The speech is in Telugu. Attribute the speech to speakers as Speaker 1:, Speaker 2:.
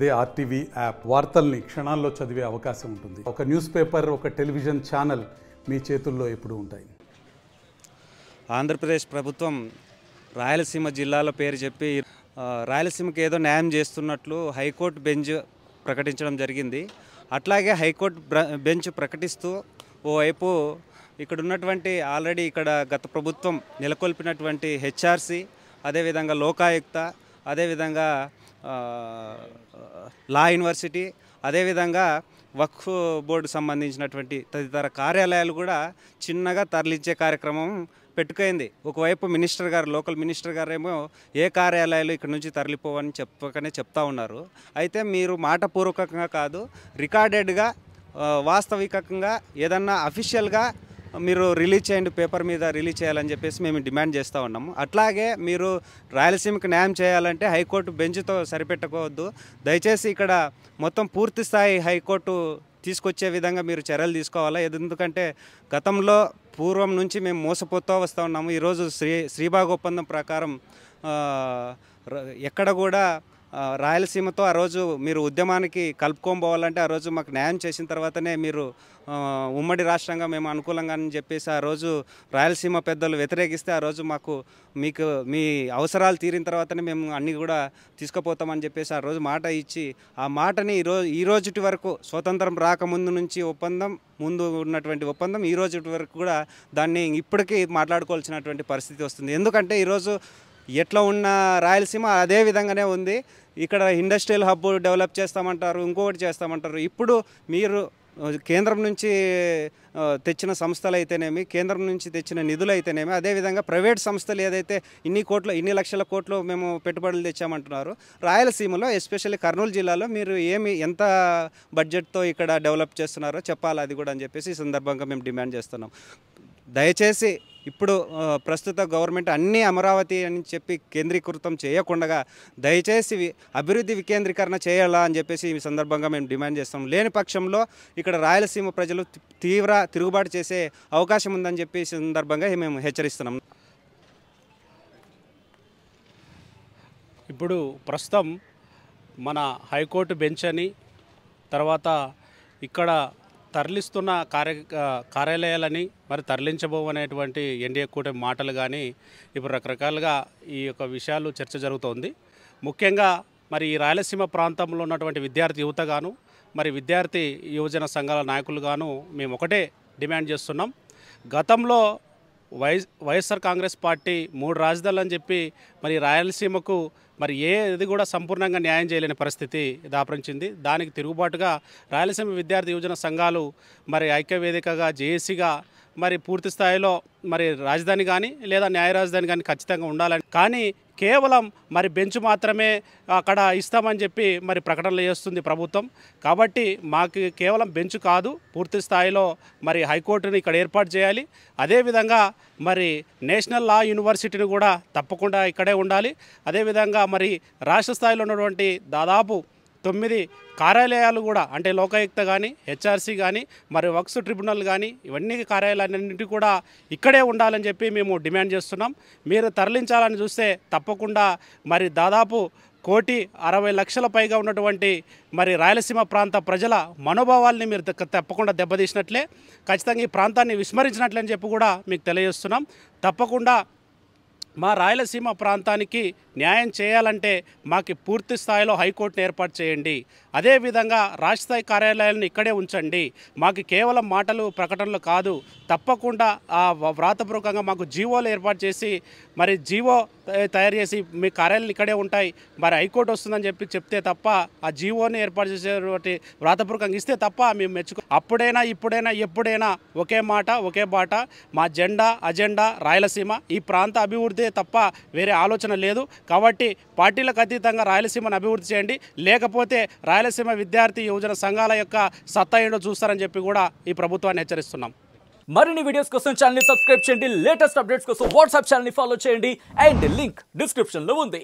Speaker 1: అదే ఆర్టీవీ యాప్ వార్తల్ని క్షణాల్లో చదివే అవకాశం ఉంటుంది ఒక న్యూస్ పేపర్ ఒక టెలివిజన్ ఛానల్ మీ చేతుల్లో ఎప్పుడు ఉంటాయి
Speaker 2: ఆంధ్రప్రదేశ్ ప్రభుత్వం రాయలసీమ జిల్లాల పేరు చెప్పి రాయలసీమకి ఏదో న్యాయం చేస్తున్నట్లు హైకోర్టు బెంచ్ ప్రకటించడం జరిగింది అట్లాగే హైకోర్టు బెంచ్ ప్రకటిస్తూ ఓవైపు ఇక్కడ ఉన్నటువంటి ఆల్రెడీ ఇక్కడ గత ప్రభుత్వం నెలకొల్పినటువంటి హెచ్ఆర్సీ అదేవిధంగా లోకాయుక్త అదేవిధంగా లా యూనివర్సిటీ అదేవిధంగా వక్ఫ్ బోర్డు సంబంధించినటువంటి తదితర కార్యాలయాలు కూడా చిన్నగా తరలించే కార్యక్రమం పెట్టుకైంది ఒకవైపు మినిస్టర్ గారు లోకల్ మినిస్టర్ గారేమో ఏ కార్యాలయాలు ఇక్కడ నుంచి తరలిపోవని చెప్పకనే చెప్తా ఉన్నారు అయితే మీరు మాటపూర్వకంగా కాదు రికార్డెడ్గా వాస్తవికంగా ఏదన్నా అఫీషియల్గా మీరు రిలీజ్ చేయండి పేపర్ మీద రిలీజ్ చేయాలని చెప్పేసి మేము డిమాండ్ చేస్తూ ఉన్నాము అట్లాగే మీరు రాయలసీమకు న్యాయం చేయాలంటే హైకోర్టు బెంచ్తో సరిపెట్టుకోవద్దు దయచేసి ఇక్కడ మొత్తం పూర్తి స్థాయి హైకోర్టు తీసుకొచ్చే విధంగా మీరు చర్యలు తీసుకోవాలా ఎందుకంటే గతంలో పూర్వం నుంచి మేము మోసపోతూ వస్తూ ఉన్నాము ఈరోజు శ్రీ శ్రీబాగ్ ఒప్పందం ప్రకారం ఎక్కడ కూడా రాయలసీమతో ఆ రోజు మీరు ఉద్యమానికి కలుపుకోబోవాలంటే ఆ రోజు మాకు న్యాయం చేసిన తర్వాతనే మీరు ఉమ్మడి రాష్ట్రంగా మేము అనుకూలంగా అని చెప్పేసి ఆ రోజు రాయలసీమ పెద్దలు వ్యతిరేకిస్తే ఆ రోజు మాకు మీకు మీ అవసరాలు తీరిన తర్వాతనే మేము అన్నీ కూడా తీసుకుపోతామని చెప్పేసి ఆ రోజు మాట ఇచ్చి ఆ మాటని ఈరోజు ఈ రోజుటి వరకు స్వతంత్రం రాకముందు నుంచి ఒప్పందం ముందు ఉన్నటువంటి ఒప్పందం ఈ రోజు వరకు కూడా దాన్ని ఇప్పటికీ మాట్లాడుకోవాల్సినటువంటి పరిస్థితి వస్తుంది ఎందుకంటే ఈరోజు ఎట్లా ఉన్న రాయలసీమ అదే విధంగానే ఉంది ఇక్కడ ఇండస్ట్రియల్ హబ్ డెవలప్ చేస్తామంటారు ఇంకొకటి చేస్తామంటారు ఇప్పుడు మీరు కేంద్రం నుంచి తెచ్చిన సంస్థలు అయితేనేమి కేంద్రం నుంచి తెచ్చిన నిధులు అయితేనేమి అదేవిధంగా ప్రైవేట్ సంస్థలు ఏదైతే ఇన్ని కోట్లు ఇన్ని లక్షల కోట్లు మేము పెట్టుబడులు తెచ్చామంటున్నారు రాయలసీమలో ఎస్పెషల్లీ కర్నూలు జిల్లాలో మీరు ఏమి ఎంత బడ్జెట్తో ఇక్కడ డెవలప్ చేస్తున్నారో చెప్పాలి అది కూడా అని చెప్పేసి ఈ సందర్భంగా మేము డిమాండ్ చేస్తున్నాం దయచేసి ఇప్పుడు ప్రస్తుత గవర్నమెంట్ అన్ని అమరావతి అని చెప్పి కేంద్రీకృతం చేయకుండా దయచేసి అభివృద్ధి వికేంద్రీకరణ చేయాలా అని చెప్పేసి ఈ సందర్భంగా మేము డిమాండ్ చేస్తాం లేని పక్షంలో ఇక్కడ రాయలసీమ ప్రజలు తీవ్ర తిరుగుబాటు చేసే అవకాశం ఉందని చెప్పి సందర్భంగా మేము హెచ్చరిస్తున్నాం ఇప్పుడు ప్రస్తుతం
Speaker 1: మన హైకోర్టు బెంచ్ అని తర్వాత ఇక్కడ తరలిస్తున్న కార్య కార్యాలయాలని మరి తరలించబోవనేటువంటి ఎన్డీఏ కూటమి మాటలు కానీ ఇప్పుడు రకరకాలుగా ఈ యొక్క విషయాలు చర్చ జరుగుతోంది ముఖ్యంగా మరి ఈ రాయలసీమ ప్రాంతంలో ఉన్నటువంటి విద్యార్థి యువతగాను మరి విద్యార్థి యువజన సంఘాల నాయకులుగాను మేము ఒకటే డిమాండ్ చేస్తున్నాం గతంలో వైఎస్ వైఎస్ఆర్ కాంగ్రెస్ పార్టీ మూడు రాజధానులు అని చెప్పి మరి రాయలసీమకు మరి ఏది కూడా సంపూర్ణంగా న్యాయం చేయలేని పరిస్థితి దాపరించింది దానికి తిరుగుబాటుగా రాయలసీమ విద్యార్థి యువజన సంఘాలు మరి ఐక్యవేదికగా జేఏసీగా మరి పూర్తి స్థాయిలో మరి రాజధాని కానీ లేదా న్యాయ రాజధాని కానీ ఖచ్చితంగా ఉండాలని కానీ కేవలం మరి బెంచ్ మాత్రమే అక్కడ ఇస్తామని చెప్పి మరి ప్రకటనలు చేస్తుంది ప్రభుత్వం కాబట్టి మాకు కేవలం బెంచ్ కాదు పూర్తి స్థాయిలో మరి హైకోర్టుని ఇక్కడ ఏర్పాటు చేయాలి అదేవిధంగా మరి నేషనల్ లా యూనివర్సిటీని కూడా తప్పకుండా ఇక్కడే ఉండాలి అదేవిధంగా మరి రాష్ట్ర స్థాయిలో ఉన్నటువంటి దాదాపు తొమ్మిది కార్యాలయాలు కూడా అంటే లోకాయుక్త కానీ హెచ్ఆర్సీ కానీ మరి వర్క్స్ ట్రిబ్యునల్ కానీ ఇవన్నీ కార్యాలయాలన్నింటి కూడా ఇక్కడే ఉండాలని చెప్పి మేము డిమాండ్ చేస్తున్నాం మీరు తరలించాలని చూస్తే తప్పకుండా మరి దాదాపు కోటి అరవై లక్షల పైగా ఉన్నటువంటి మరి రాయలసీమ ప్రాంత ప్రజల మనోభావాల్ని మీరు తప్పకుండా దెబ్బతీసినట్లే ఖచ్చితంగా ఈ ప్రాంతాన్ని విస్మరించినట్లని చెప్పి కూడా మీకు తెలియజేస్తున్నాం తప్పకుండా మా రాయలసీమ ప్రాంతానికి న్యాయం చేయాలంటే మాకు పూర్తి స్థాయిలో హైకోర్టును ఏర్పాటు చేయండి అదేవిధంగా రాష్ట్ర స్థాయి కార్యాలయాలను ఇక్కడే ఉంచండి మాకు కేవలం మాటలు ప్రకటనలు కాదు తప్పకుండా ఆ వ్రాతపూర్వకంగా మాకు జీవోలు ఏర్పాటు చేసి మరి జీవో తయారు చేసి మీ కార్యాలయం ఇక్కడే ఉంటాయి మరి హైకోర్టు వస్తుందని చెప్పి చెప్తే తప్ప ఆ జీవోని ఏర్పాటు చేసేటువంటి వ్రాతపూర్వకంగా ఇస్తే తప్ప మేము మెచ్చుకో అప్పుడైనా ఇప్పుడైనా ఎప్పుడైనా ఒకే మాట ఒకే బాట మా జెండా అజెండా రాయలసీమ ఈ ప్రాంత అభివృద్ధి తప్ప వేరే ఆలోచన లేదు కాబట్టి పార్టీలకు అతీతంగా రాయలసీమను అభివృద్ధి చేయండి లేకపోతే రాయలసీమ విద్యార్థి యువజన సంఘాల యొక్క సత్తా ఏంటో చూస్తారని చెప్పి కూడా ఈ ప్రభుత్వాన్ని హెచ్చరిస్తున్నాం మరిన్ని వీడియోస్ కోసం ఛానల్ సబ్స్క్రైబ్ చేయండి లేటెస్ట్ అప్డేట్స్ కోసం వాట్సాప్ ఛానల్ని ఫాలో చేయండి అండ్ లింక్ డిస్క్రిప్షన్లో ఉంది